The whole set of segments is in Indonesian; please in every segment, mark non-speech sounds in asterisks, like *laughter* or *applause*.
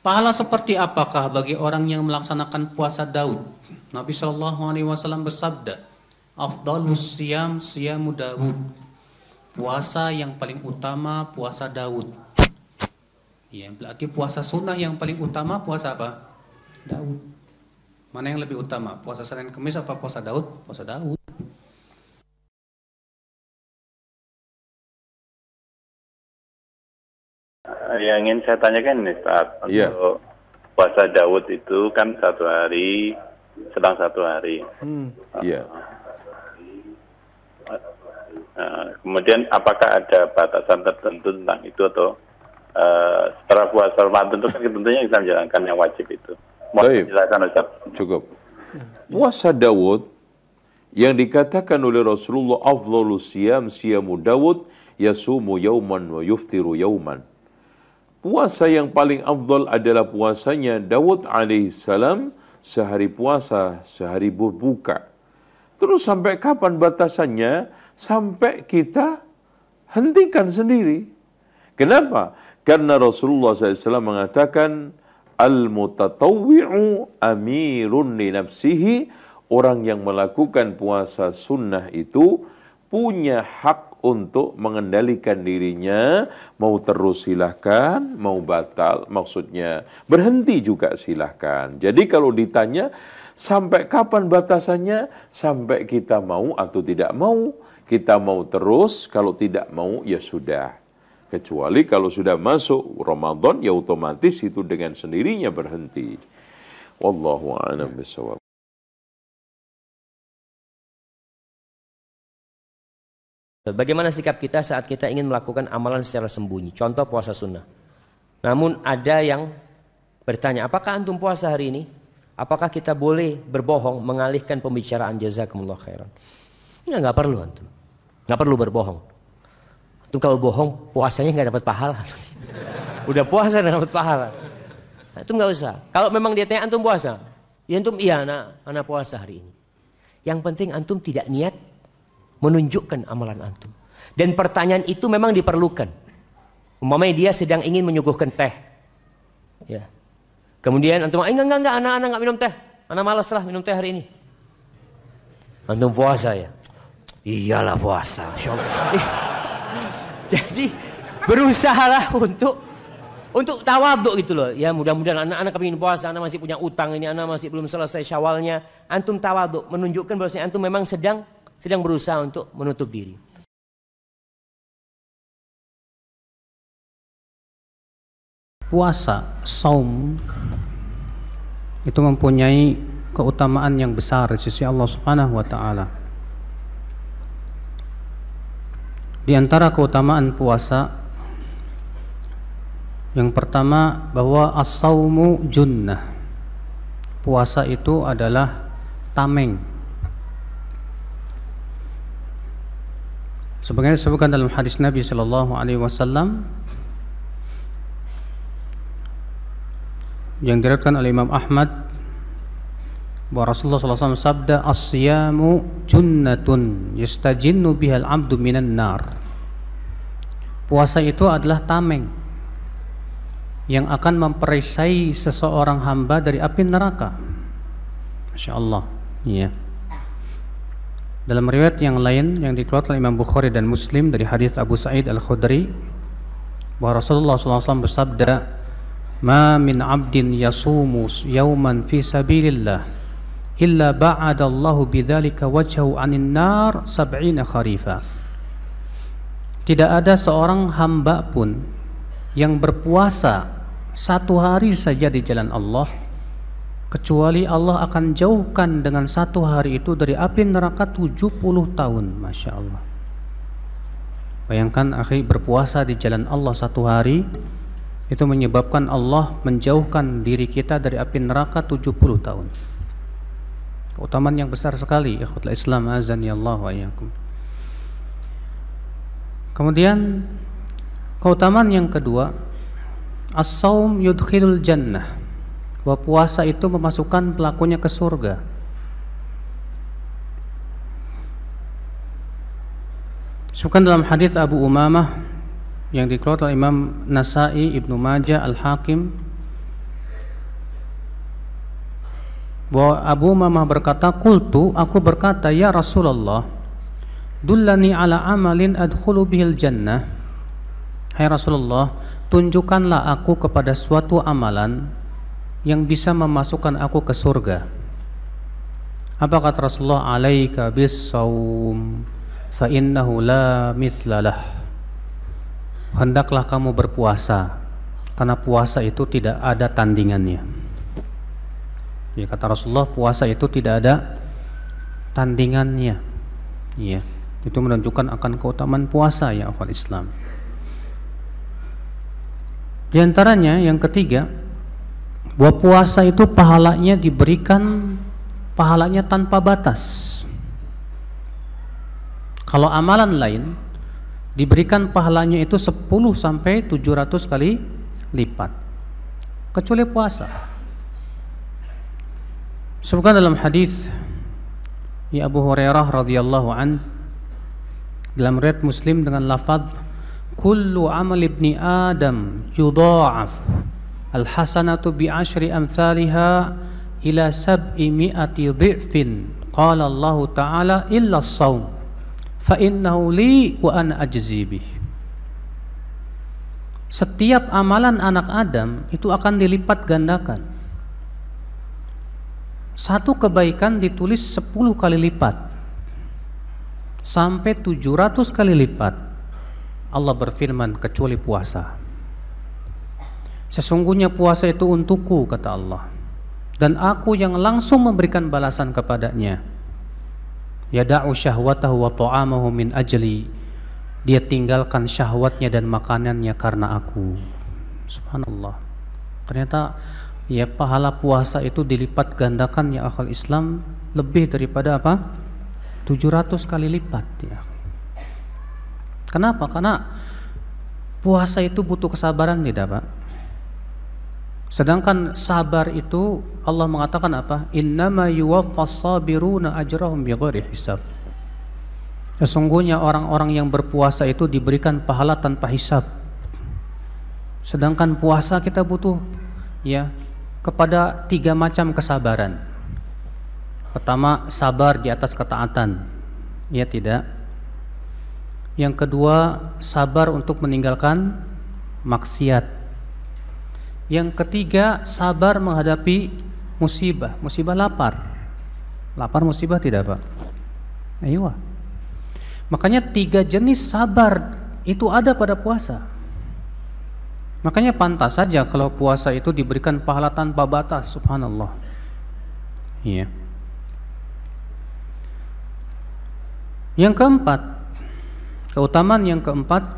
Pahala seperti apakah bagi orang yang melaksanakan puasa Daud? Nabi Shallallahu Alaihi Wasallam bersabda, "Afdalus siyam siamu Daud." Puasa yang paling utama puasa Daud. Ya, berarti puasa sunnah yang paling utama puasa apa? Daud. Mana yang lebih utama? Puasa Senin Kemis apa puasa Daud? Puasa Daud. yang ingin saya tanyakan ini yeah. Iya. untuk puasa Daud itu kan satu hari, sedang satu hari. Hmm. Yeah. Iya. Uh, eh, kemudian apakah ada batasan tertentu tentang itu atau uh, setelah puasa Ramadan itu kan tentunya kita menjalankan yang wajib itu. Mohon silakan Ustaz. Cukup. Puasa Daud yang dikatakan oleh Rasulullah afdhalu siyam siyamu Daud yasumu yauman wa yuftiru yauman. Puasa yang paling afdol adalah puasanya Dawud alaihissalam sehari puasa, sehari berbuka. Terus sampai kapan batasannya? Sampai kita hentikan sendiri. Kenapa? Karena Rasulullah SAW mengatakan, Al-mutatawwi'u amirun li nafsihi. Orang yang melakukan puasa sunnah itu punya hak untuk mengendalikan dirinya, mau terus silahkan, mau batal, maksudnya berhenti juga silahkan. Jadi kalau ditanya sampai kapan batasannya, sampai kita mau atau tidak mau, kita mau terus, kalau tidak mau ya sudah. Kecuali kalau sudah masuk Ramadan ya otomatis itu dengan sendirinya berhenti. Wallahu a'lam Bagaimana sikap kita saat kita ingin melakukan amalan secara sembunyi? Contoh puasa sunnah. Namun ada yang bertanya, apakah antum puasa hari ini? Apakah kita boleh berbohong mengalihkan pembicaraan jazakumullah khairan? Enggak, ya, enggak perlu antum. Enggak perlu berbohong. Antum kalau bohong puasanya enggak dapat pahala. *laughs* Udah puasa enggak dapat pahala. Itu nah, enggak usah. Kalau memang dia tanya antum puasa, ya antum iya anak, anak puasa hari ini. Yang penting antum tidak niat menunjukkan amalan antum. Dan pertanyaan itu memang diperlukan. Umpamanya dia sedang ingin menyuguhkan teh. Ya. Kemudian antum, eh, enggak enggak enggak anak-anak enggak minum teh. Anak malas lah minum teh hari ini. Antum puasa ya. Iyalah puasa. Jadi berusahalah untuk untuk tawaduk gitu loh. Ya mudah-mudahan anak-anak kepingin puasa, anak masih punya utang ini, anak masih belum selesai syawalnya. Antum tawaduk menunjukkan bahwa antum memang sedang sedang berusaha untuk menutup diri. Puasa, saum itu mempunyai keutamaan yang besar di sisi Allah Subhanahu wa taala. Di antara keutamaan puasa yang pertama bahwa as-saumu junnah. Puasa itu adalah tameng, Sebagaimana disebutkan dalam hadis Nabi Shallallahu Alaihi Wasallam yang diriwayatkan oleh Imam Ahmad bahwa Rasulullah SAW sabda asyamu junnatun yustajinnu bihal abdu minan nar puasa itu adalah tameng yang akan memperisai seseorang hamba dari api neraka Masya Allah iya yeah. Dalam riwayat yang lain yang dikeluarkan Imam Bukhari dan Muslim dari hadis Abu Sa'id Al-Khudri bahwa Rasulullah SAW bersabda, "Ma min 'abdin yasumus yawman fi sabilillah illa ba'ada Allahu bidzalika wajhahu 'anil nar sab'ina kharifa." Tidak ada seorang hamba pun yang berpuasa satu hari saja di jalan Allah kecuali Allah akan jauhkan dengan satu hari itu dari api neraka 70 tahun Masya Allah bayangkan akhir berpuasa di jalan Allah satu hari itu menyebabkan Allah menjauhkan diri kita dari api neraka 70 tahun keutamaan yang besar sekali ikhutlah Islam azan ya Allah wa kemudian keutamaan yang kedua as sawm yudkhilul jannah bahwa puasa itu memasukkan pelakunya ke surga. Sebutkan dalam hadis Abu Umamah yang dikeluarkan oleh Imam Nasai, Ibnu Majah, Al-Hakim bahwa Abu Umamah berkata, "Kultu, aku berkata, ya Rasulullah, dullani ala amalin adkhulu bihil jannah." Hai Rasulullah, tunjukkanlah aku kepada suatu amalan yang bisa memasukkan aku ke surga. Apa kata Rasulullah alaika bisawm fa innahu la mithlalah. Hendaklah kamu berpuasa karena puasa itu tidak ada tandingannya. Ya, kata Rasulullah puasa itu tidak ada tandingannya. Ya, itu menunjukkan akan keutamaan puasa ya akhwat Islam. Di antaranya yang ketiga bahwa puasa itu pahalanya diberikan pahalanya tanpa batas. Kalau amalan lain diberikan pahalanya itu 10 sampai 700 kali lipat. Kecuali puasa. Sebutkan dalam hadis Ya Abu Hurairah radhiyallahu an dalam riwayat Muslim dengan lafaz kullu amal ibni Adam yudha'af Al-hasanatu bi ashri amthaliha ila sab'i mi'ati dhi'fin. Qala Allah Ta'ala illa as-sawm. Fa innahu li wa ana ajzi bih. Setiap amalan anak Adam itu akan dilipat gandakan. Satu kebaikan ditulis 10 kali lipat sampai 700 kali lipat. Allah berfirman kecuali puasa. Sesungguhnya puasa itu untukku kata Allah dan aku yang langsung memberikan balasan kepadanya. Yada'u syahwatahu wa ta'amahu min ajli. Dia tinggalkan syahwatnya dan makanannya karena aku. Subhanallah. Ternyata ya pahala puasa itu dilipat gandakan ya akal Islam lebih daripada apa? 700 kali lipat ya. Kenapa? Karena puasa itu butuh kesabaran tidak, Pak? Sedangkan sabar itu Allah mengatakan apa? Innama yuwaffas sabiruna ajrahum bighairi hisab. Sesungguhnya orang-orang yang berpuasa itu diberikan pahala tanpa hisab. Sedangkan puasa kita butuh ya kepada tiga macam kesabaran. Pertama, sabar di atas ketaatan. Ya tidak. Yang kedua, sabar untuk meninggalkan maksiat yang ketiga, sabar menghadapi musibah. Musibah lapar. Lapar musibah tidak, Pak? Ayo. Iya. Makanya tiga jenis sabar itu ada pada puasa. Makanya pantas saja kalau puasa itu diberikan pahala tanpa batas, subhanallah. Iya. Yang keempat, keutamaan yang keempat,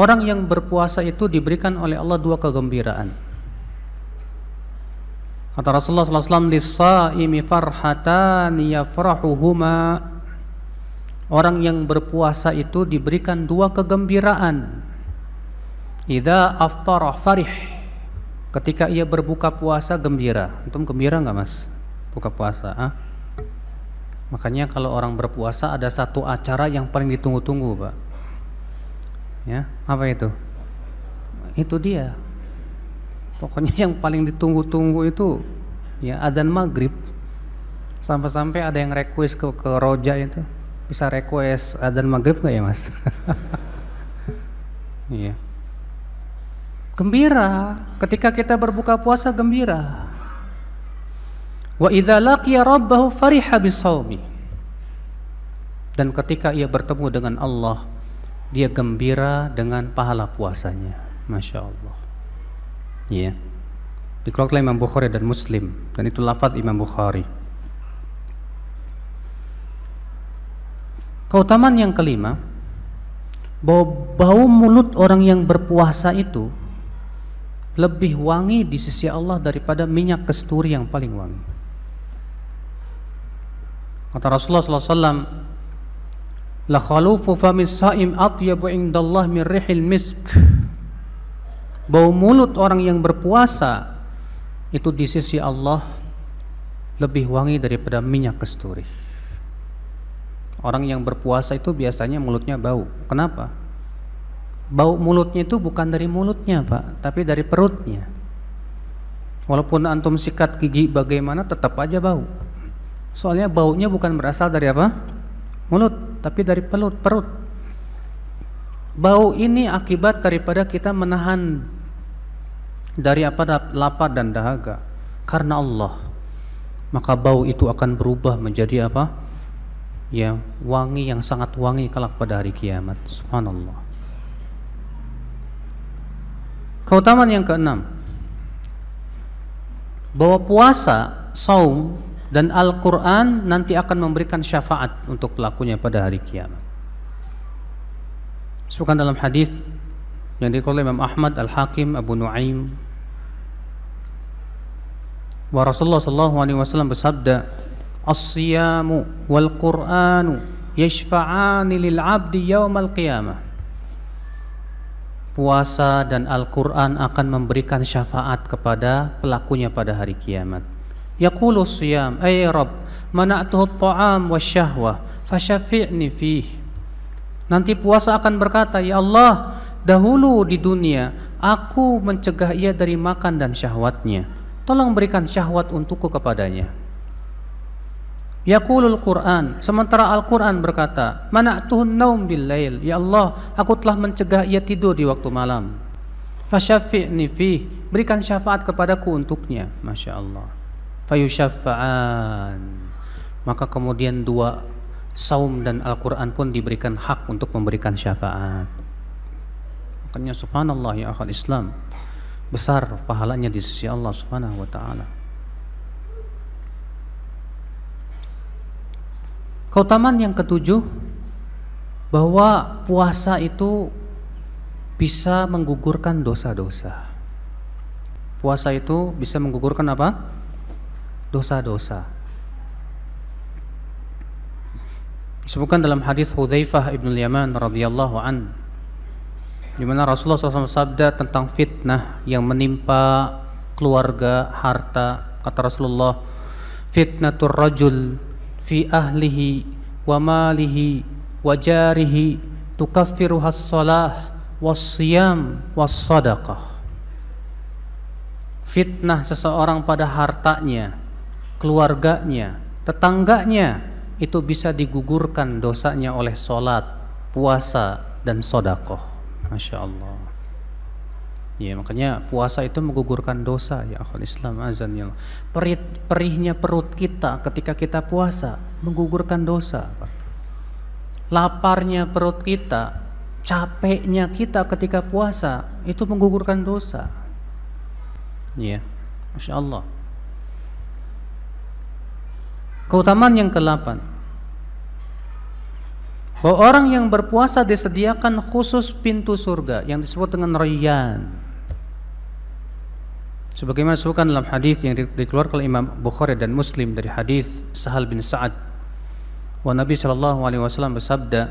orang yang berpuasa itu diberikan oleh Allah dua kegembiraan. Kata Rasulullah SAW, Lissa'imi farhatan yafrahuhuma." Orang yang berpuasa itu diberikan dua kegembiraan. Idza aftara farih. Ketika ia berbuka puasa gembira. Antum gembira nggak Mas? Buka puasa, Ha? Ah? Makanya kalau orang berpuasa ada satu acara yang paling ditunggu-tunggu, Pak. Ya, apa itu? Itu dia, Pokoknya yang paling ditunggu-tunggu itu ya azan maghrib. Sampai-sampai ada yang request ke, ke Roja itu bisa request azan maghrib nggak ya mas? *laughs* Iya. Gembira ketika kita berbuka puasa gembira. Wa idza laqiya rabbahu fariha bisawmi. Dan ketika ia bertemu dengan Allah, dia gembira dengan pahala puasanya. Masya Allah ya yeah. dikeluarkan Imam Bukhari dan Muslim dan itu lafaz Imam Bukhari keutamaan yang kelima bahwa bau mulut orang yang berpuasa itu lebih wangi di sisi Allah daripada minyak kesturi yang paling wangi. Kata Rasulullah SAW, "La khalufu famis sa'im atyabu indallah min rihil misk." bau mulut orang yang berpuasa itu di sisi Allah lebih wangi daripada minyak kesturi. Orang yang berpuasa itu biasanya mulutnya bau. Kenapa? Bau mulutnya itu bukan dari mulutnya, Pak, tapi dari perutnya. Walaupun antum sikat gigi bagaimana tetap aja bau. Soalnya baunya bukan berasal dari apa? Mulut, tapi dari perut. perut. Bau ini akibat daripada kita menahan dari apa lapar dan dahaga karena Allah maka bau itu akan berubah menjadi apa ya wangi yang sangat wangi kelak pada hari kiamat subhanallah keutamaan yang keenam bahwa puasa saum dan Al-Quran nanti akan memberikan syafaat untuk pelakunya pada hari kiamat Sebutkan dalam hadis yang dikatakan Imam Ahmad, Al-Hakim, Abu Nuaim, wa Rasulullah sallallahu Alaihi Wasallam bersabda, as-siyamu wal Quranu yashfa'ani lil abdi yaumal qiyamah." Puasa dan Al-Quran akan memberikan syafaat kepada pelakunya pada hari kiamat. Yaqulu siyam, "Ay rab, mana'tuhu at-ta'am wasyahwah, fasyafi'ni fih." Nanti puasa akan berkata, "Ya Allah, dahulu di dunia aku mencegah ia dari makan dan syahwatnya." tolong berikan syahwat untukku kepadanya. ya kulul Quran, sementara Al-Quran berkata, mana tuhun naum lail Ya Allah, aku telah mencegah ia tidur di waktu malam. Fasyafi'ni fih, berikan syafaat kepadaku untuknya. Masya Allah. Fayushafa'an. Maka kemudian dua saum dan Al-Quran pun diberikan hak untuk memberikan syafaat. Makanya subhanallah ya akal Islam besar pahalanya di sisi Allah Subhanahu wa taala. Keutamaan yang ketujuh bahwa puasa itu bisa menggugurkan dosa-dosa. Puasa itu bisa menggugurkan apa? Dosa-dosa. Disebutkan dalam hadis Hudzaifah bin Yaman radhiyallahu an di mana Rasulullah SAW sabda tentang fitnah yang menimpa keluarga, harta. Kata Rasulullah, fitnatur rajul fi ahlihi wa malihi wa jarihi tukaffiru salah was-siyam Fitnah seseorang pada hartanya, keluarganya, tetangganya itu bisa digugurkan dosanya oleh solat, puasa, dan sodakoh. Masya Allah. Ya makanya puasa itu menggugurkan dosa ya akhul Islam azanil. Ya Perih, perihnya perut kita ketika kita puasa menggugurkan dosa. Laparnya perut kita, capeknya kita ketika puasa itu menggugurkan dosa. Ya, masya Allah. Keutamaan yang ke-8 bahwa orang yang berpuasa disediakan khusus pintu surga yang disebut dengan rayyan. Sebagaimana disebutkan dalam hadis yang dikeluarkan oleh Imam Bukhari dan Muslim dari hadis Sahal bin Sa'ad. Wa Nabi Shallallahu alaihi wasallam bersabda,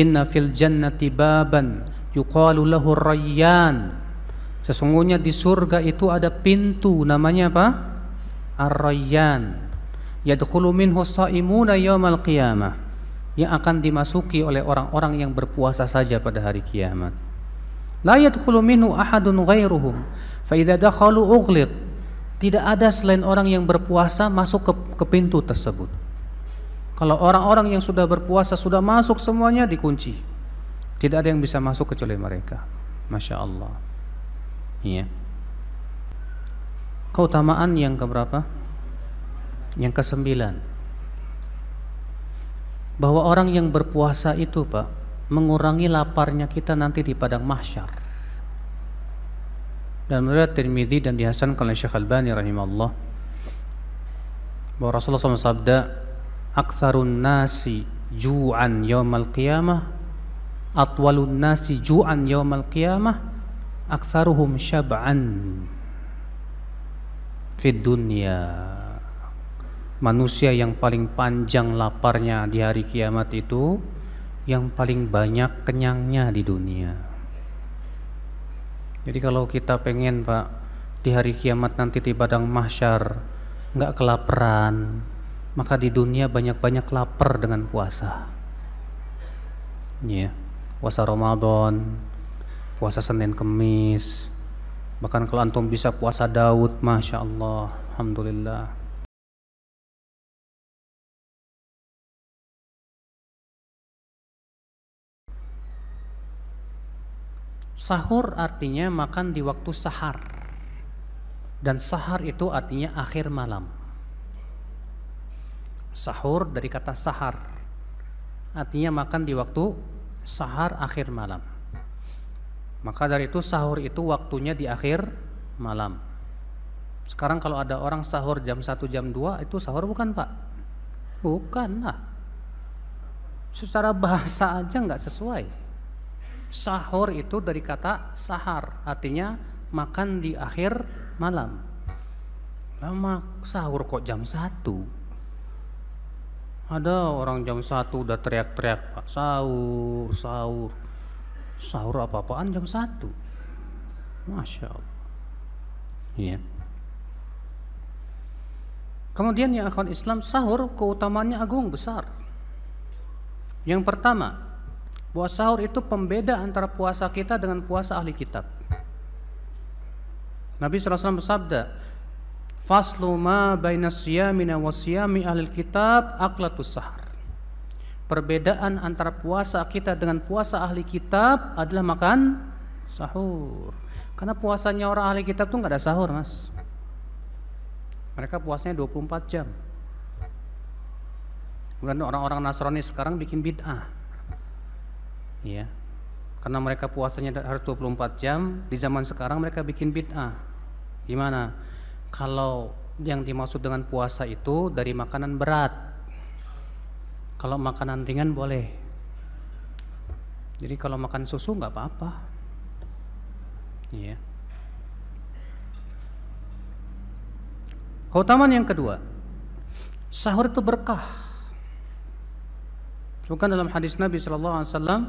"Inna fil jannati baban yuqalu lahu rayyan." Sesungguhnya di surga itu ada pintu namanya apa? Ar-Rayyan. Yadkhulu minhu yom yawmal qiyamah yang akan dimasuki oleh orang-orang yang berpuasa saja pada hari kiamat. La yadkhulu minhu ahadun ghairuhum fa idza dakhalu ughliq. Tidak ada selain orang yang berpuasa masuk ke, ke pintu tersebut. Kalau orang-orang yang sudah berpuasa sudah masuk semuanya dikunci. Tidak ada yang bisa masuk kecuali mereka. Masya Allah. Iya. Keutamaan yang keberapa? Yang kesembilan bahwa orang yang berpuasa itu, Pak, mengurangi laparnya kita nanti di padang mahsyar. Dan melihat Tirmidzi dan dihasan oleh Syekh Al-Albani rahimahullah bahwa Rasulullah SAW sabda, aksarun nasi ju'an yaumal qiyamah atwalun nasi ju'an yaumal qiyamah aksaruhum syab'an fid dunya." manusia yang paling panjang laparnya di hari kiamat itu yang paling banyak kenyangnya di dunia. Jadi kalau kita pengen Pak di hari kiamat nanti di padang mahsyar nggak kelaparan, maka di dunia banyak-banyak lapar dengan puasa. Ya, puasa Ramadan, puasa Senin Kemis, bahkan kalau antum bisa puasa Daud, masya Allah, alhamdulillah Sahur artinya makan di waktu sahar. Dan sahar itu artinya akhir malam. Sahur dari kata sahar. Artinya makan di waktu sahar akhir malam. Maka dari itu sahur itu waktunya di akhir malam. Sekarang kalau ada orang sahur jam 1 jam 2 itu sahur bukan Pak? Bukan lah. Secara bahasa aja nggak sesuai Sahur itu dari kata sahar, artinya makan di akhir malam. Lama sahur kok jam satu? Ada orang jam satu udah teriak-teriak, Pak, sahur, sahur. Sahur apa-apaan jam satu? Masya Allah. Iya. Kemudian yang akan Islam, sahur keutamanya agung besar. Yang pertama, bahwa sahur itu pembeda antara puasa kita dengan puasa ahli kitab. Nabi SAW bersabda, Faslu ma baina siyamina wa siyami ahli kitab aklatus sahar. Perbedaan antara puasa kita dengan puasa ahli kitab adalah makan sahur. Karena puasanya orang ahli kitab tuh nggak ada sahur, Mas. Mereka puasanya 24 jam. Kemudian orang-orang Nasrani sekarang bikin bid'ah ya karena mereka puasanya harus 24 jam di zaman sekarang mereka bikin bid'ah gimana kalau yang dimaksud dengan puasa itu dari makanan berat kalau makanan ringan boleh jadi kalau makan susu nggak apa-apa ya keutamaan yang kedua sahur itu berkah Sebutkan dalam hadis Nabi Shallallahu Alaihi Wasallam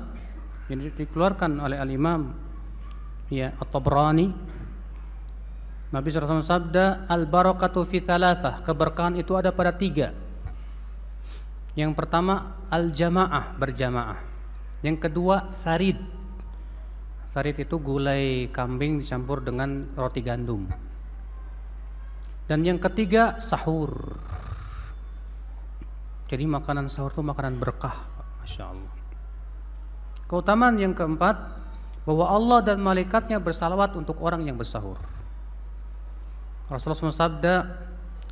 yang dikeluarkan oleh Al Imam ya At-Tabrani Nabi SAW sabda al barakatu fi keberkahan itu ada pada tiga yang pertama al jamaah berjamaah yang kedua sarid sarid itu gulai kambing dicampur dengan roti gandum dan yang ketiga sahur jadi makanan sahur itu makanan berkah Masya Allah. Keutamaan yang keempat, bahwa Allah dan malaikatnya bersalawat untuk orang yang bersahur. Rasulullah sabda,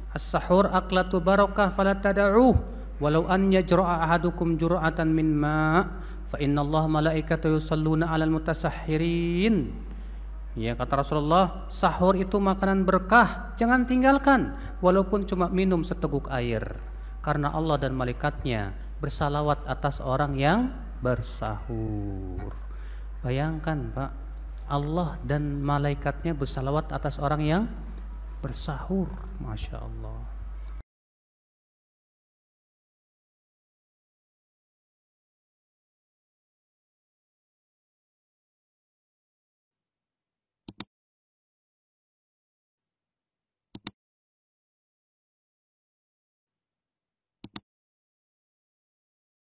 As-sahur aklatu barakah falatada'uh walau an yajra'a ahadukum jur'atan min ma' fa inna Allah malaikata yusalluna 'alal mutasahhirin. Ya kata Rasulullah, sahur itu makanan berkah, jangan tinggalkan walaupun cuma minum seteguk air karena Allah dan malaikatnya bersalawat atas orang yang bersahur. Bayangkan Pak, Allah dan malaikatnya bersalawat atas orang yang bersahur. Masya Allah.